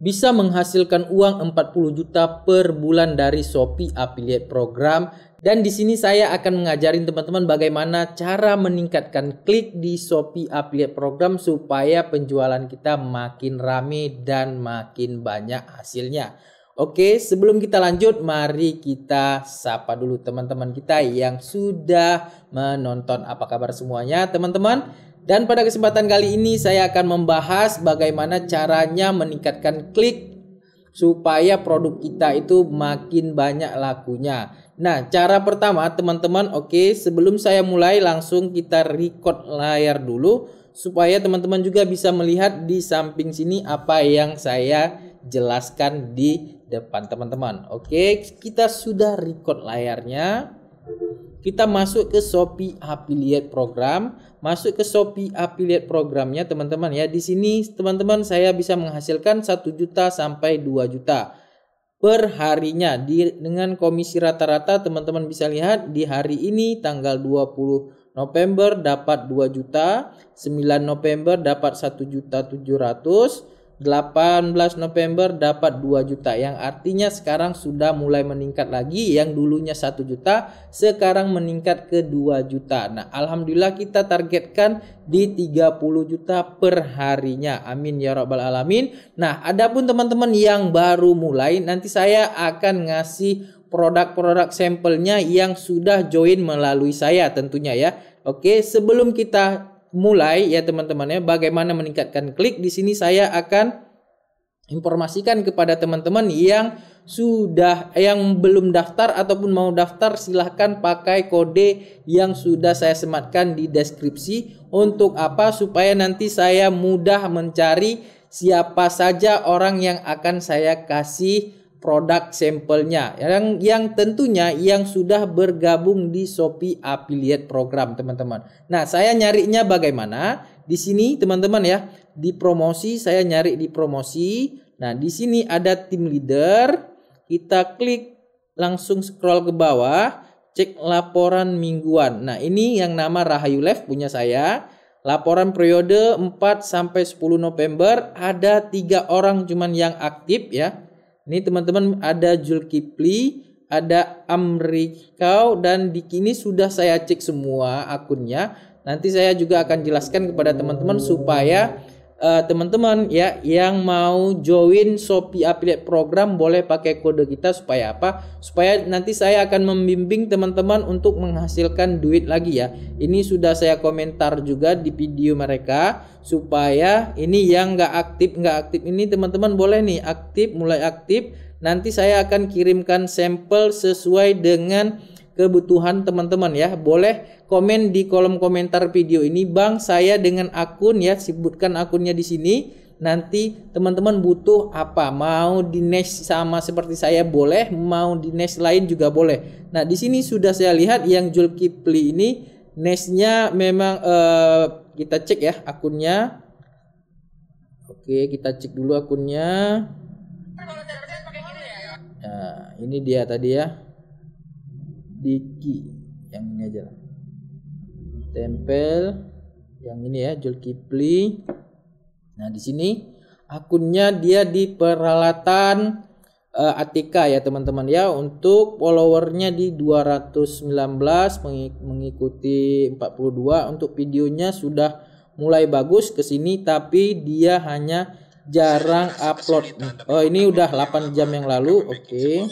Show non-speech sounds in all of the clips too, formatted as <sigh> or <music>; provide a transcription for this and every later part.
bisa menghasilkan uang 40 juta per bulan dari Shopee Affiliate Program dan di sini saya akan mengajarin teman-teman bagaimana cara meningkatkan klik di Shopee Affiliate Program supaya penjualan kita makin rame dan makin banyak hasilnya. Oke, sebelum kita lanjut, mari kita sapa dulu teman-teman kita yang sudah menonton. Apa kabar semuanya, teman-teman? Dan pada kesempatan kali ini saya akan membahas bagaimana caranya meningkatkan klik supaya produk kita itu makin banyak lakunya. Nah, cara pertama teman-teman, oke, okay, sebelum saya mulai langsung kita record layar dulu supaya teman-teman juga bisa melihat di samping sini apa yang saya jelaskan di depan teman-teman. Oke, okay, kita sudah record layarnya. Kita masuk ke Shopee Affiliate Program masuk ke Shopee affiliate programnya teman-teman ya. Di sini teman-teman saya bisa menghasilkan 1 juta sampai 2 juta per harinya di, dengan komisi rata-rata teman-teman bisa lihat di hari ini tanggal 20 November dapat 2 juta, 9 November dapat 1 juta 700 18 November dapat 2 juta yang artinya sekarang sudah mulai meningkat lagi yang dulunya 1 juta sekarang meningkat ke 2 juta. Nah, alhamdulillah kita targetkan di 30 juta per harinya. Amin ya rabbal alamin. Nah, adapun teman-teman yang baru mulai nanti saya akan ngasih produk-produk sampelnya yang sudah join melalui saya tentunya ya. Oke, sebelum kita mulai ya teman-teman ya bagaimana meningkatkan klik di sini saya akan informasikan kepada teman-teman yang sudah yang belum daftar ataupun mau daftar silahkan pakai kode yang sudah saya sematkan di deskripsi untuk apa supaya nanti saya mudah mencari siapa saja orang yang akan saya kasih produk sampelnya yang yang tentunya yang sudah bergabung di Shopee Affiliate Program teman-teman. Nah, saya nyarinya bagaimana? Di sini teman-teman ya, di promosi saya nyari di promosi. Nah, di sini ada tim leader. Kita klik langsung scroll ke bawah, cek laporan mingguan. Nah, ini yang nama Rahayu Left punya saya. Laporan periode 4 sampai 10 November ada tiga orang cuman yang aktif ya ini teman-teman ada Kipli, ada Amrikau dan di kini sudah saya cek semua akunnya. Nanti saya juga akan jelaskan kepada teman-teman supaya Eh, teman-teman uh, ya yang mau join Shopee Affiliate Program boleh pakai kode kita supaya apa? Supaya nanti saya akan membimbing teman-teman untuk menghasilkan duit lagi ya. Ini sudah saya komentar juga di video mereka supaya ini yang nggak aktif nggak aktif ini teman-teman boleh nih aktif mulai aktif. Nanti saya akan kirimkan sampel sesuai dengan kebutuhan teman-teman ya. Boleh komen di kolom komentar video ini, Bang, saya dengan akun ya, sebutkan akunnya di sini. Nanti teman-teman butuh apa? Mau di next sama seperti saya boleh, mau di next lain juga boleh. Nah, di sini sudah saya lihat yang jual kipli ini nextnya memang uh, kita cek ya akunnya. Oke, kita cek dulu akunnya. Ya? Nah, ini dia tadi ya. Diki yang ini aja lah tempel yang ini ya Julkipli nah di sini akunnya dia di peralatan uh, eh, Atika ya teman-teman ya untuk followernya di 219 mengik mengikuti 42 untuk videonya sudah mulai bagus ke sini tapi dia hanya jarang upload oh ini udah 8 jam yang lalu oke okay.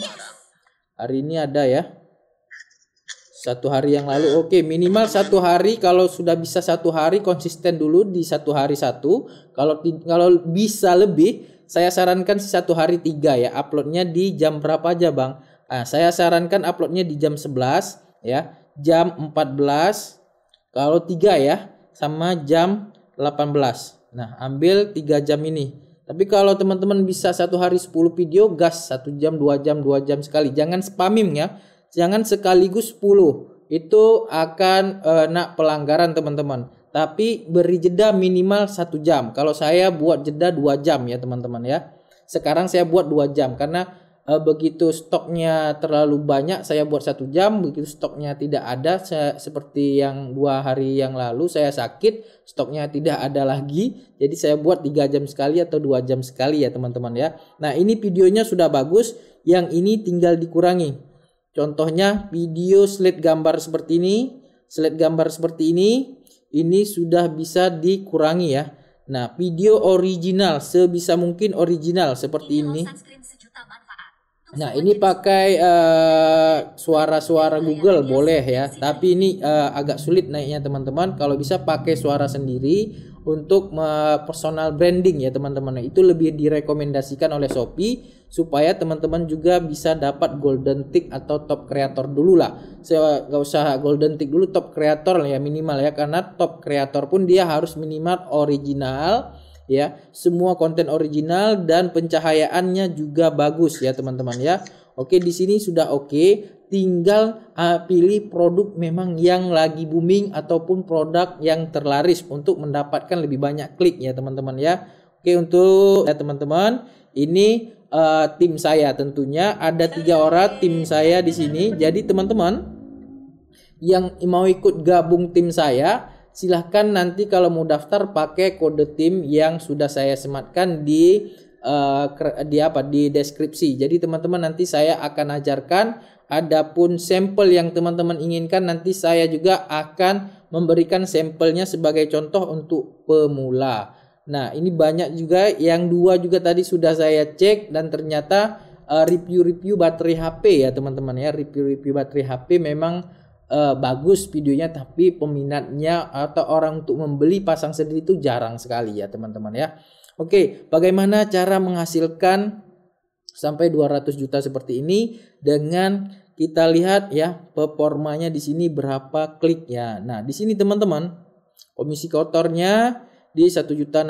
hari ini ada ya satu hari yang lalu oke okay, minimal satu hari kalau sudah bisa satu hari konsisten dulu di satu hari satu kalau kalau bisa lebih saya sarankan satu hari tiga ya uploadnya di jam berapa aja bang nah, saya sarankan uploadnya di jam 11 ya jam 14 kalau tiga ya sama jam 18 nah ambil tiga jam ini tapi kalau teman-teman bisa satu hari 10 video gas satu jam dua jam dua jam sekali jangan spamming ya jangan sekaligus 10. Itu akan uh, nak pelanggaran teman-teman. Tapi beri jeda minimal satu jam. Kalau saya buat jeda dua jam ya teman-teman ya. Sekarang saya buat dua jam karena uh, begitu stoknya terlalu banyak saya buat satu jam. Begitu stoknya tidak ada saya, seperti yang dua hari yang lalu saya sakit stoknya tidak ada lagi. Jadi saya buat tiga jam sekali atau dua jam sekali ya teman-teman ya. Nah ini videonya sudah bagus. Yang ini tinggal dikurangi Contohnya video slide gambar seperti ini, slide gambar seperti ini, ini sudah bisa dikurangi ya. Nah, video original sebisa mungkin original seperti ini. Nah, ini pakai eh, suara-suara uh, Google iya, iya, boleh ya, tapi ini uh, agak sulit naiknya teman-teman. Kalau bisa pakai suara sendiri untuk personal branding ya teman-teman. Nah, itu lebih direkomendasikan oleh Shopee supaya teman-teman juga bisa dapat golden tick atau top creator dulu lah. Saya nggak usah golden tick dulu top creator lah ya minimal ya karena top creator pun dia harus minimal original ya. Semua konten original dan pencahayaannya juga bagus ya teman-teman ya. Oke, di sini sudah oke tinggal uh, pilih produk memang yang lagi booming ataupun produk yang terlaris untuk mendapatkan lebih banyak klik ya teman-teman ya. Oke untuk ya teman-teman ini uh, tim saya tentunya ada tiga orang tim saya di sini. Jadi teman-teman yang mau ikut gabung tim saya silahkan nanti kalau mau daftar pakai kode tim yang sudah saya sematkan di uh, di apa di deskripsi. Jadi teman-teman nanti saya akan ajarkan Adapun sampel yang teman-teman inginkan nanti saya juga akan memberikan sampelnya sebagai contoh untuk pemula. Nah, ini banyak juga yang dua juga tadi sudah saya cek dan ternyata eh, review-review baterai HP ya teman-teman ya. Review-review baterai HP memang uh, bagus videonya tapi peminatnya atau orang untuk membeli pasang sendiri itu jarang sekali ya teman-teman ya. Oke, bagaimana cara menghasilkan sampai 200 juta seperti ini dengan kita lihat ya performanya di sini berapa klik ya. Nah, di sini teman-teman komisi kotornya di 1.600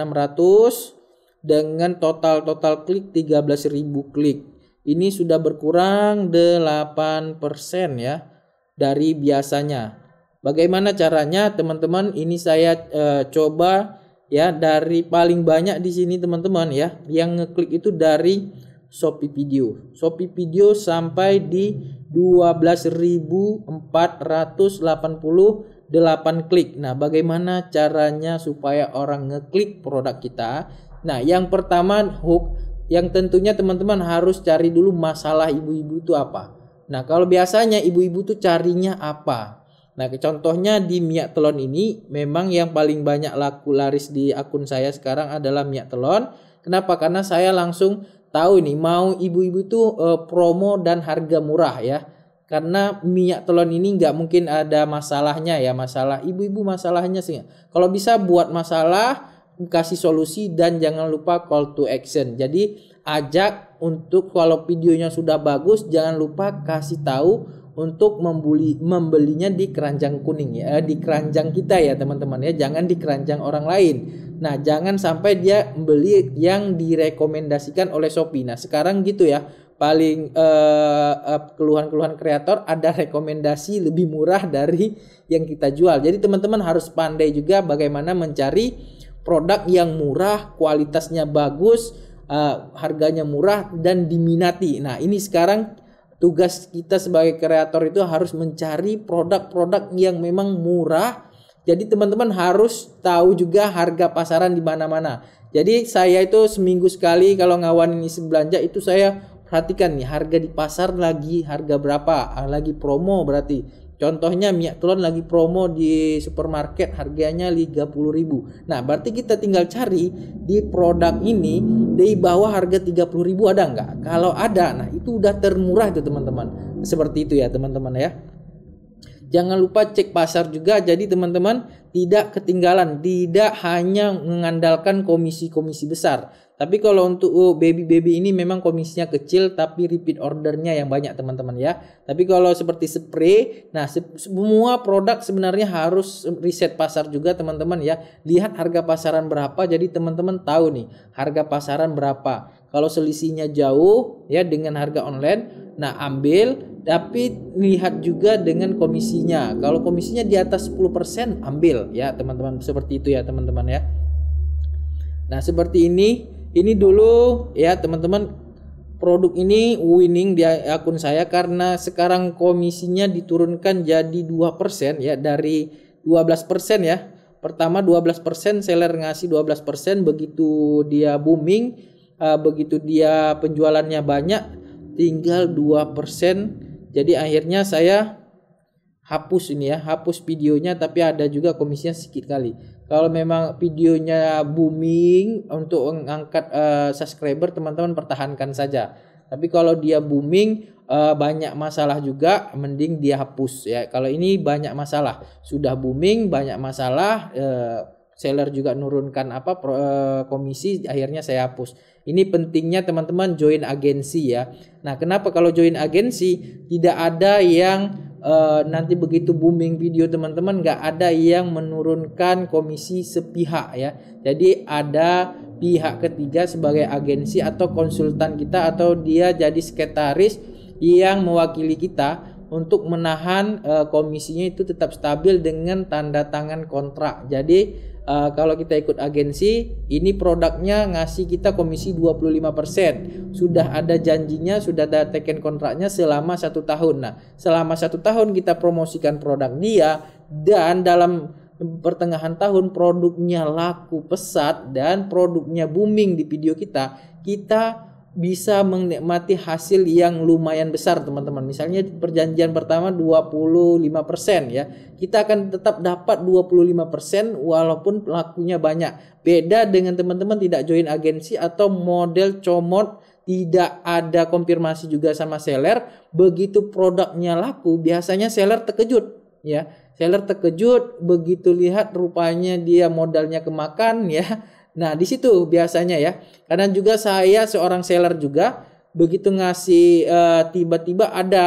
dengan total-total klik 13.000 klik. Ini sudah berkurang 8% ya dari biasanya. Bagaimana caranya teman-teman? Ini saya e, coba ya dari paling banyak di sini teman-teman ya. Yang ngeklik itu dari Shopee Video. Shopee Video sampai di 12.488 klik. Nah, bagaimana caranya supaya orang ngeklik produk kita? Nah, yang pertama hook yang tentunya teman-teman harus cari dulu masalah ibu-ibu itu apa. Nah, kalau biasanya ibu-ibu tuh carinya apa? Nah, contohnya di minyak telon ini memang yang paling banyak laku laris di akun saya sekarang adalah minyak telon. Kenapa? Karena saya langsung tahu ini mau ibu-ibu itu uh, promo dan harga murah ya karena minyak telon ini nggak mungkin ada masalahnya ya masalah ibu-ibu masalahnya sih kalau bisa buat masalah kasih solusi dan jangan lupa call to action jadi ajak untuk kalau videonya sudah bagus jangan lupa kasih tahu untuk membeli membelinya di keranjang kuning ya eh, di keranjang kita ya teman-teman ya jangan di keranjang orang lain nah jangan sampai dia beli yang direkomendasikan oleh Shopee nah sekarang gitu ya paling eh, eh, keluhan-keluhan kreator ada rekomendasi lebih murah dari yang kita jual jadi teman-teman harus pandai juga bagaimana mencari produk yang murah kualitasnya bagus uh, harganya murah dan diminati nah ini sekarang tugas kita sebagai kreator itu harus mencari produk-produk yang memang murah. Jadi teman-teman harus tahu juga harga pasaran di mana-mana. Jadi saya itu seminggu sekali kalau ngawanin isi belanja itu saya perhatikan nih harga di pasar lagi harga berapa, lagi promo berarti Contohnya minyak telon lagi promo di supermarket harganya 30.000. Nah, berarti kita tinggal cari di produk ini di bawah harga 30.000 ada nggak? Kalau ada, nah itu udah termurah itu teman-teman. Seperti itu ya teman-teman ya. Jangan lupa cek pasar juga jadi teman-teman tidak ketinggalan, tidak hanya mengandalkan komisi-komisi besar tapi kalau untuk oh, baby baby ini memang komisinya kecil tapi repeat ordernya yang banyak teman-teman ya. Tapi kalau seperti spray, nah semua produk sebenarnya harus riset pasar juga teman-teman ya. Lihat harga pasaran berapa jadi teman-teman tahu nih harga pasaran berapa. Kalau selisihnya jauh ya dengan harga online, nah ambil tapi lihat juga dengan komisinya. Kalau komisinya di atas 10% ambil ya teman-teman seperti itu ya teman-teman ya. Nah, seperti ini ini dulu ya teman-teman produk ini winning di akun saya karena sekarang komisinya diturunkan jadi 2% ya dari 12% ya. Pertama 12% seller ngasih 12% begitu dia booming, eh, begitu dia penjualannya banyak tinggal 2%. Jadi akhirnya saya hapus ini ya hapus videonya tapi ada juga komisinya sedikit kali kalau memang videonya booming untuk mengangkat uh, subscriber teman-teman pertahankan saja tapi kalau dia booming uh, banyak masalah juga mending dia hapus ya kalau ini banyak masalah sudah booming banyak masalah uh, seller juga nurunkan apa pro, uh, komisi akhirnya saya hapus ini pentingnya teman-teman join agensi ya nah kenapa kalau join agensi tidak ada yang Eh, nanti begitu booming video teman-teman nggak ada yang menurunkan komisi sepihak ya. Jadi ada pihak ketiga sebagai agensi atau konsultan kita atau dia jadi sekretaris yang mewakili kita untuk menahan uh, komisinya itu tetap stabil dengan tanda tangan kontrak. Jadi uh, kalau kita ikut agensi ini produknya ngasih kita komisi 25% sudah ada janjinya sudah ada teken kontraknya selama satu tahun nah selama satu tahun kita promosikan produk dia dan dalam pertengahan tahun produknya laku pesat dan produknya booming di video kita kita bisa menikmati hasil yang lumayan besar teman-teman. Misalnya perjanjian pertama 25% ya. Kita akan tetap dapat 25% walaupun pelakunya banyak. Beda dengan teman-teman tidak join agensi atau model comot tidak ada konfirmasi juga sama seller, begitu produknya laku biasanya seller terkejut ya. Seller terkejut begitu lihat rupanya dia modalnya kemakan ya Nah, di situ biasanya ya. Karena juga saya seorang seller juga begitu ngasih eh, tiba-tiba uh, ada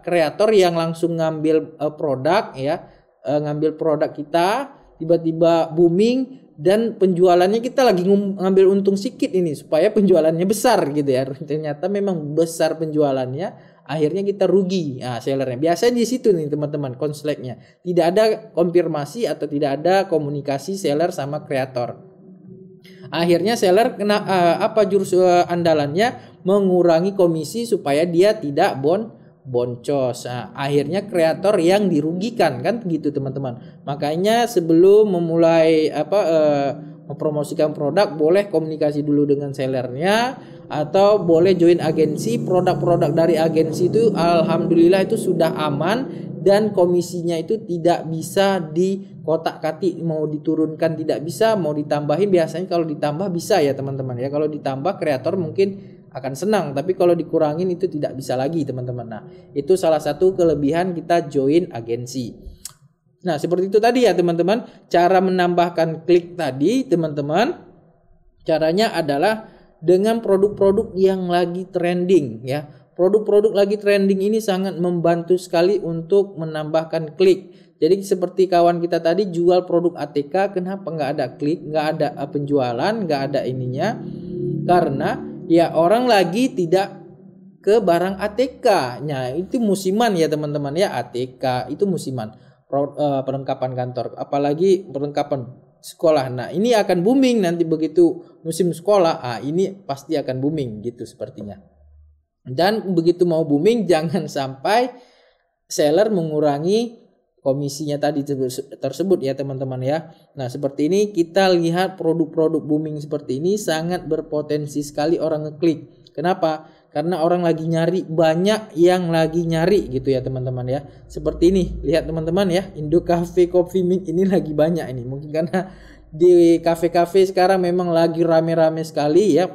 kreator yang langsung ngambil uh, produk ya, uh, ngambil produk kita tiba-tiba booming dan penjualannya kita lagi ngambil untung sedikit ini supaya penjualannya besar gitu ya ternyata memang besar penjualannya akhirnya kita rugi nah, sellernya biasanya di situ nih teman-teman konsleknya. tidak ada konfirmasi atau tidak ada komunikasi seller sama kreator Akhirnya seller kena uh, apa jurus uh, andalannya mengurangi komisi supaya dia tidak bon boncos. Nah, akhirnya kreator yang dirugikan kan gitu teman-teman. Makanya sebelum memulai apa uh, mempromosikan produk boleh komunikasi dulu dengan sellernya atau boleh join agensi produk-produk dari agensi itu alhamdulillah itu sudah aman dan komisinya itu tidak bisa di kotak kati mau diturunkan tidak bisa mau ditambahin biasanya kalau ditambah bisa ya teman-teman ya kalau ditambah kreator mungkin akan senang tapi kalau dikurangin itu tidak bisa lagi teman-teman nah itu salah satu kelebihan kita join agensi nah seperti itu tadi ya teman-teman cara menambahkan klik tadi teman-teman caranya adalah dengan produk-produk yang lagi trending ya Produk-produk lagi trending ini sangat membantu sekali untuk menambahkan klik. Jadi seperti kawan kita tadi jual produk ATK, kenapa nggak ada klik, nggak ada penjualan, nggak ada ininya? Karena ya orang lagi tidak ke barang ATK. nya itu musiman ya teman-teman ya ATK itu musiman eh, perlengkapan kantor, apalagi perlengkapan sekolah. Nah, ini akan booming nanti begitu musim sekolah. Ah, ini pasti akan booming gitu sepertinya. Dan begitu mau booming <laughs> jangan sampai seller mengurangi komisinya tadi tersebut ya teman-teman ya. Nah seperti ini kita lihat produk-produk booming seperti ini sangat berpotensi sekali orang ngeklik. Kenapa? Karena orang lagi nyari banyak yang lagi nyari gitu ya teman-teman ya. Seperti ini lihat teman-teman ya Indo Cafe Coffee Mint ini lagi banyak ini mungkin karena di kafe-kafe sekarang memang lagi rame-rame sekali ya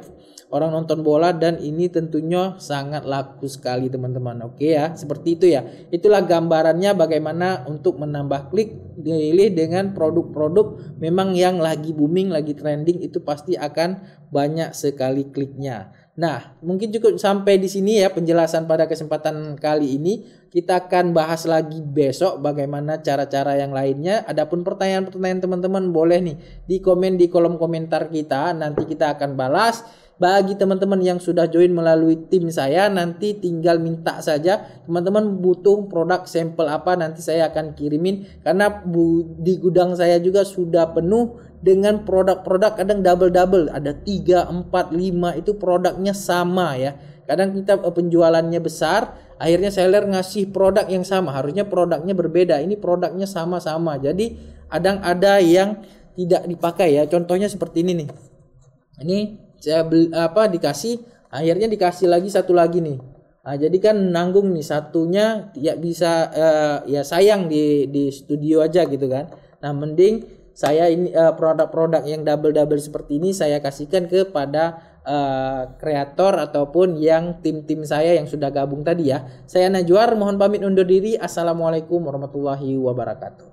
orang nonton bola dan ini tentunya sangat laku sekali teman-teman. Oke ya, seperti itu ya. Itulah gambarannya bagaimana untuk menambah klik dipilih dengan produk-produk memang yang lagi booming, lagi trending itu pasti akan banyak sekali kliknya. Nah, mungkin cukup sampai di sini ya penjelasan pada kesempatan kali ini. Kita akan bahas lagi besok bagaimana cara-cara yang lainnya. Adapun pertanyaan-pertanyaan teman-teman boleh nih di komen di kolom komentar kita, nanti kita akan balas. Bagi teman-teman yang sudah join melalui tim saya nanti tinggal minta saja teman-teman butuh produk sampel apa nanti saya akan kirimin karena bu, di gudang saya juga sudah penuh dengan produk-produk kadang double-double ada 3, 4, 5 itu produknya sama ya kadang kita eh, penjualannya besar akhirnya seller ngasih produk yang sama harusnya produknya berbeda ini produknya sama-sama jadi kadang ada yang tidak dipakai ya contohnya seperti ini nih ini saya eh, beli, apa dikasih akhirnya dikasih lagi satu lagi nih nah, jadi kan nanggung nih satunya ya bisa uh, ya sayang di di studio aja gitu kan nah mending saya ini produk eh, produk-produk yang double-double seperti ini saya kasihkan kepada uh, kreator ataupun yang tim-tim saya yang sudah gabung tadi ya. Saya Najwar mohon pamit undur diri. Assalamualaikum warahmatullahi wabarakatuh.